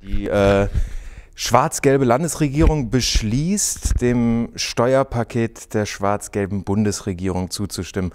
die äh, Schwarz-gelbe Landesregierung beschließt, dem Steuerpaket der schwarz-gelben Bundesregierung zuzustimmen.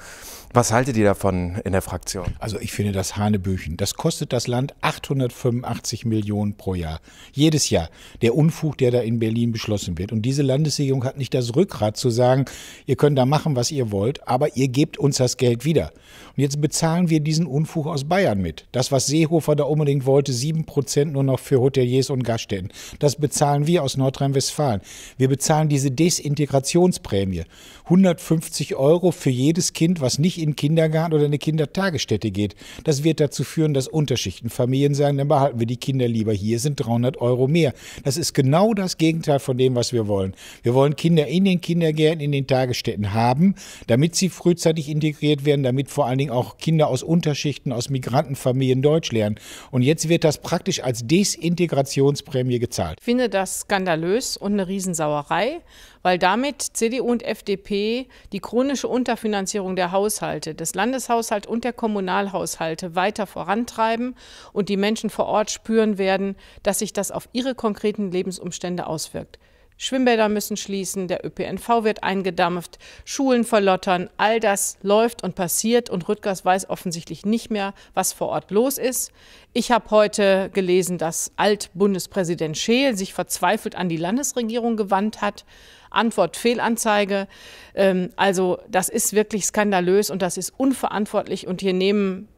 Was haltet ihr davon in der Fraktion? Also ich finde das Hanebüchen. Das kostet das Land 885 Millionen pro Jahr. Jedes Jahr. Der Unfug, der da in Berlin beschlossen wird. Und diese Landesregierung hat nicht das Rückgrat zu sagen, ihr könnt da machen, was ihr wollt, aber ihr gebt uns das Geld wieder. Und jetzt bezahlen wir diesen Unfug aus Bayern mit. Das, was Seehofer da unbedingt wollte, 7 Prozent nur noch für Hoteliers und Gaststätten. Das das bezahlen wir aus Nordrhein-Westfalen. Wir bezahlen diese Desintegrationsprämie. 150 Euro für jedes Kind, was nicht in Kindergarten oder eine Kindertagesstätte geht. Das wird dazu führen, dass Unterschichtenfamilien sagen, dann behalten wir die Kinder lieber hier, sind 300 Euro mehr. Das ist genau das Gegenteil von dem, was wir wollen. Wir wollen Kinder in den Kindergärten, in den Tagesstätten haben, damit sie frühzeitig integriert werden, damit vor allen Dingen auch Kinder aus Unterschichten, aus Migrantenfamilien Deutsch lernen. Und jetzt wird das praktisch als Desintegrationsprämie gezahlt finde das skandalös und eine Riesensauerei, weil damit CDU und FDP die chronische Unterfinanzierung der Haushalte, des Landeshaushalts und der Kommunalhaushalte weiter vorantreiben und die Menschen vor Ort spüren werden, dass sich das auf ihre konkreten Lebensumstände auswirkt. Schwimmbäder müssen schließen, der ÖPNV wird eingedampft, Schulen verlottern. All das läuft und passiert und Rüttgers weiß offensichtlich nicht mehr, was vor Ort los ist. Ich habe heute gelesen, dass Alt-Bundespräsident Scheel sich verzweifelt an die Landesregierung gewandt hat. Antwort Fehlanzeige. Ähm, also das ist wirklich skandalös und das ist unverantwortlich und hier nehmen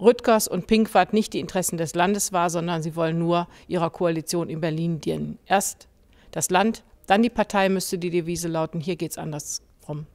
Rüttgers und Pinkwart nicht die Interessen des Landes wahr, sondern sie wollen nur ihrer Koalition in Berlin dienen. Erst das Land, dann die Partei müsste die Devise lauten, hier geht es andersrum.